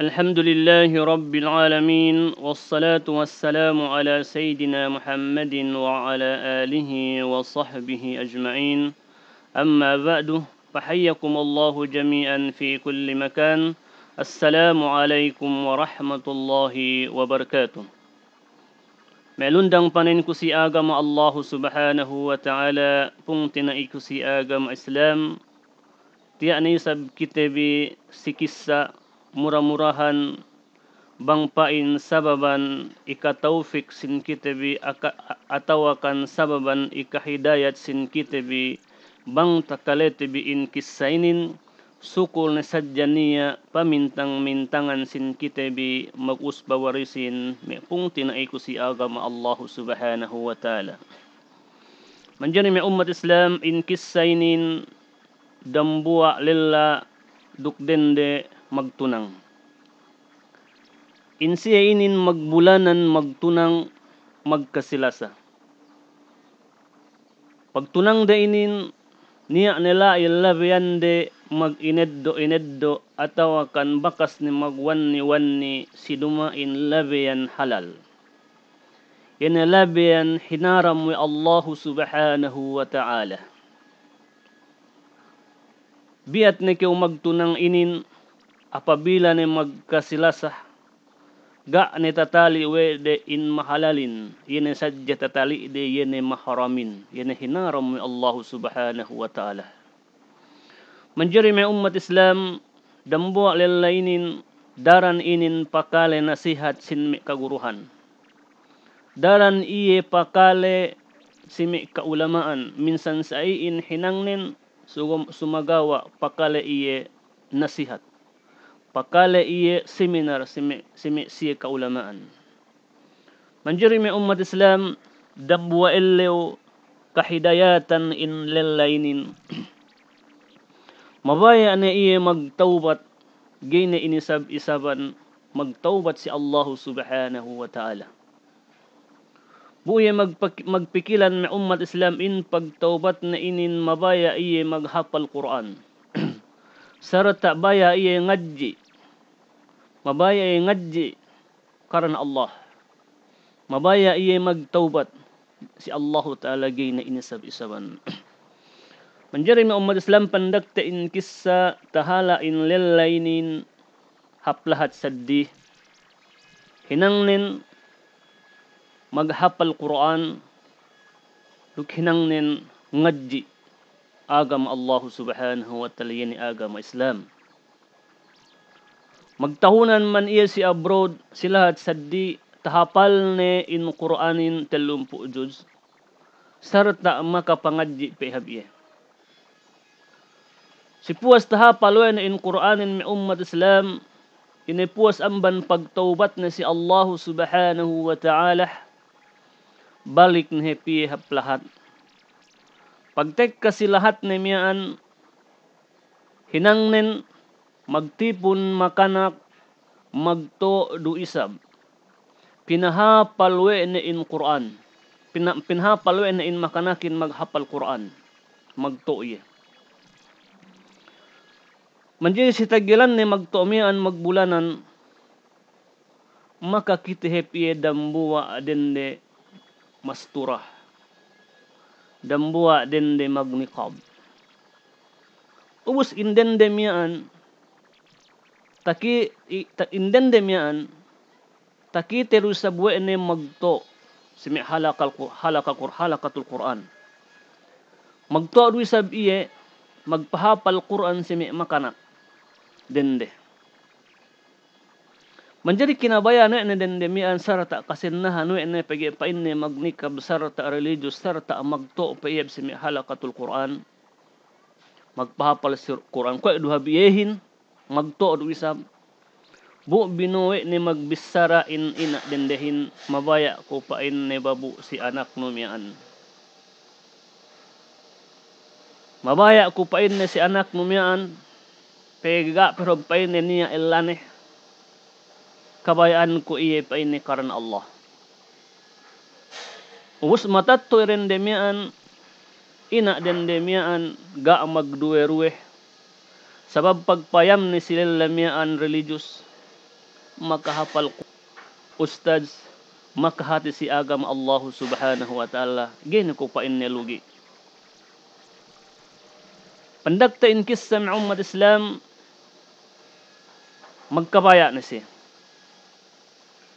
الحمد لله رب العالمين والصلاة والسلام على سيدنا محمد وعلى آله وصحبه أجمعين أما بعد فحيكم الله جميعا في كل مكان السلام عليكم ورحمة الله وبركاته Melundang دان ko كسي agama الله سبحانه وتعالى ta'ala pung tinai ko si agama Islam. Tiya ni sab murah-murahan bang pain sababan ika taufik sin kitabi atau akan sababan ika hidayat sin kita bi bang takalete bi in kisainin sukul ne sajjania pamintang mintangan sin kita bi magus bawarisin me pungti na si agama Allah subhanahu wa taala manjani me umat Islam in kisainin dambua lella duk dende magtunang. Insiyainin magbulanan magtunang magkasilasa. Pagtunang da inin niya nila ilabyande de magineddo ineddo atawa kan bakas ni magwan ni wan ni si in labian halal. Yan labian hinaram wi Allah subhanahu wa ta'ala. Biat na magtunang inin apabila ni magkasilasah ga ni tatali we de in mahalalin yen ni sajja tatali de yen ni mahramin yen ni hinaram Allah Subhanahu wa taala menjeri me umat Islam dan buat lelainin daran inin pakale nasihat sin mi kaguruhan daran iye pakale simi kaulamaan minsan sai in hinangnin sumagawa pakale iye nasihat pakale iye seminar simi simi siye ka ulamaan. Manjiri mi umat Islam dabwa illew kahidayatan in lelainin. Mabaya ane iye magtawbat gine inisab isaban magtawbat si Allah subhanahu wa ta'ala. Buya magpikilan mi umat Islam in pagtawbat na inin mabaya iye maghapal Qur'an. Qur'an tak bayar iya ngaji. mabaya iya ngaji kerana Allah. Mabayar ia magtaubat si Allah Ta'ala na ini sab isaban. Menjadi umat Islam pandak in kisah tahala in lelainin haplahat sedih. Hinangnin maghapal Quran. Lukhinangnin ngaji. Ngaji. agama Allah subhanahu wa ta'ala yan agama Islam. Magtahunan man iya si abroad sila at saddi tahapal ne in Quranin telumpu juz sarta makapangadji pehab iya. Si puas tahapal na in Quranin mi ummat Islam inipuas amban pagtaubat na si Allah subhanahu wa ta'ala balik ni pehab lahat Pagtek kasi lahat ni miaan hinangnen magtipon makanak magto duisab pinahapalwe ni in Quran Pina, pinahapalwe na in makanakin maghapal Quran magto iya Manjay si tagilan ni magtumian magbulanan makakitihep iya dambuwa din ni masturah dan buat dende magniqab. Ubus inden demian taki ta inden demian taki terus sabwe ne magto simi halaka halaka qur halakatul qur'an magto du sab iye magpahapal qur'an simi makanak dende Menjadi kinabaya nuek ni dan demi ansar tak kasih nah nuek ni pergi apa ini magnika besar tak religius besar tak magto payab semi halakatul Quran magpahapal sir Quran kau dua biyehin magto aduisam bu binoe ni magbisara in ina dendehin mabaya ko pa in ne babu si anak no mian mabaya ko pa in ne si anak no mian pega pero pa in ne niya illane kabayan ko iye pa ini karan Allah. Ubus matatto rendemian ina dendemian ga magduwe sabab pagpayam ni sila lamian religious makahapal ko ustaz makahati si agam Allah subhanahu wa ta'ala gin ko pa inni lugi pandakta in kisam umat islam magkabaya na siya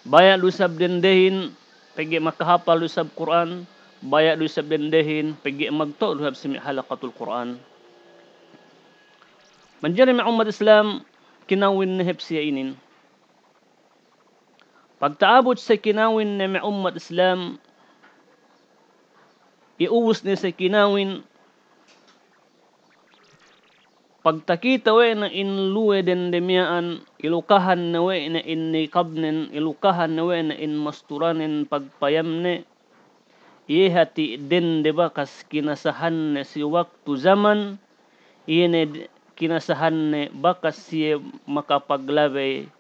Bayak lusab dendehin pergi makahapal lusab Quran. Bayak lusab dendehin pergi magto lusab simak halakatul Quran. Menjadi umat Islam kinawin nahib siya inin. Pagtaabot sa kinawin na umat Islam iuwas ni sa kinawin Pagtakita we na inluwe den demiaan, ilukahan na we na innikabnen, ilukahan na we na inmasturanin pagpayamne. Ihati din diba kas kinasahan na si waktu zaman, iyene kinasahan ne bakas siya makapaglabe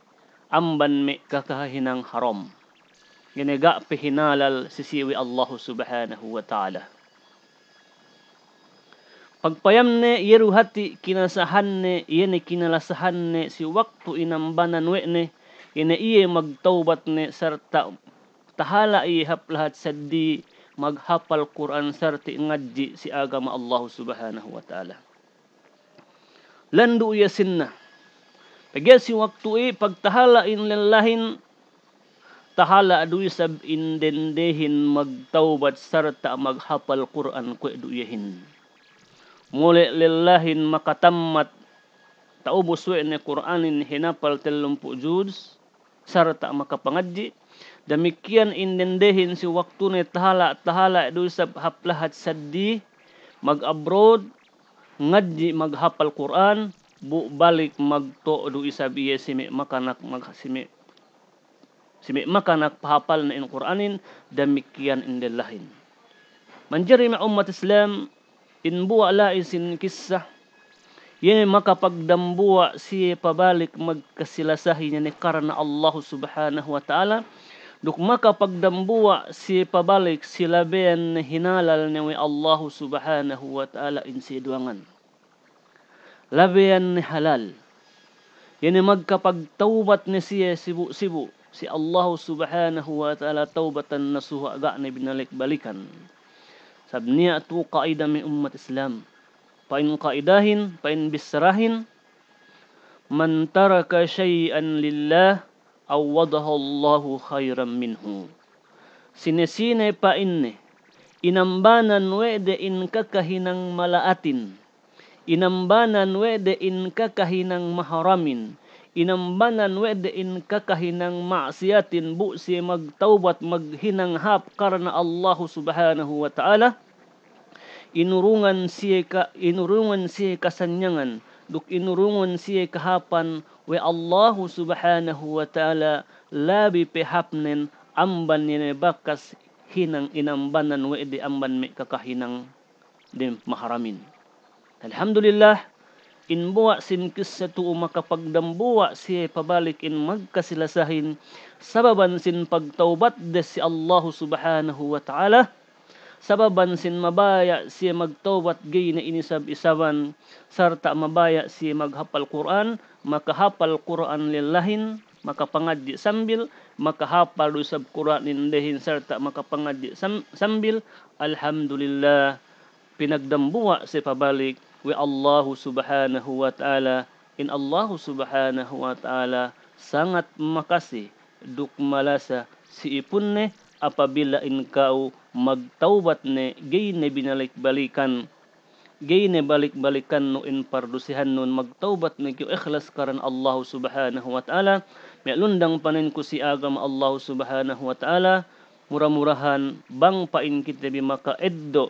amban me kakahinang haram. Giniga pihinalal siwi Allah subhanahu wa ta'ala. Pagpayam ne yeruhati kinasahan ne yene kinalasahan ne si waktu inambanan we ne yene iye magtaubat ne serta tahala iye haplahat sedi maghapal Quran serta ngaji si agama Allah Subhanahu wa taala. Landu iye sinna. Pagya si waktu i pagtahala in lillahin tahala adui sab indendehin magtaubat serta maghapal Quran ku iye hinna mulai lillahin maka tamat tau buswe Quranin hinapal telum pujud serta maka pengaji demikian indendehin si waktu ne tahala tahala dusab haplahat sadi mag abroad ngaji maghapal Quran bu balik mag to du isab iya simik makanak mag simik simik makanak pahapal na in Quranin demikian indelahin manjari ma umat Islam in buwa la isin kissa yen maka pagdambuwa si pabalik magkasilasahi ni karena Allah subhanahu wa ta'ala duk maka pagdambuwa si pabalik silaben hinalal ni Allah subhanahu wa ta'ala in si duangan labian ni halal yen ni siya sibu sibu si Allah subhanahu wa ta'ala taubatan nasuha ga ni binalik balikan Sabniyatu qaida min ummat Islam. Pain kaidahin, pain bisrahin. Man taraka shay'an lillah, aw awadahu Allahu khairan minhu. Sinesine pa inne, inambanan wede in kakahinang malaatin. Inambanan wede in kakahinang maharamin inambanan wede in kakahinang maasiyatin busi magtawbat hap karena Allah subhanahu wa ta'ala inurungan siya ka inurungan siya kasanyangan duk inurungan siya kahapan we Allah subhanahu wa ta'ala labi pihapnen amban ni bakas hinang inambanan wede idi amban mi kakahinang din maharamin. Alhamdulillah, in buwa sin kisya tuu makapagdambuwa si pabalik in magkasilasahin sababan sin pagtaubat de si Allah subhanahu wa ta'ala sababan sin mabaya si magtaubat gay na inisab isaban sarta mabaya si maghapal Quran makahapal Quran lillahin makapangadi sambil makahapal usab Quran lillahin sarta makapangadi sambil alhamdulillah pinagdambuwa sa pabalik wi Allahu subhanahu wa ta'ala in Allahu subhanahu wa ta'ala sangat makasi duk malasa si ipun ne apabila in kau magtaubat ne gay ne binalik balikan gay ne balik balikan no in pardusihan nun magtaubat ne kyo ikhlas karan Allahu subhanahu wa ta'ala Mialundang panin ku si agama Allah subhanahu wa ta'ala. Murah-murahan bang pain kita bi maka eddo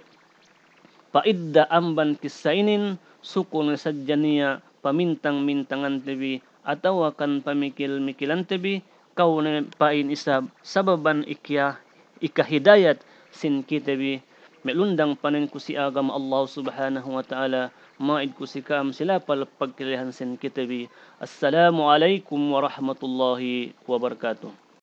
Fa'idda amban kisainin sukun sajjania pamintang mintangan tebi atau akan pamikil mikilan tebi kau ne pain isab sababan ikya ika hidayat sin kita bi melundang panen kusi agama Allah Subhanahu wa taala maid kusi kam sila pal pagkilihan sin kita bi assalamu alaikum warahmatullahi wabarakatuh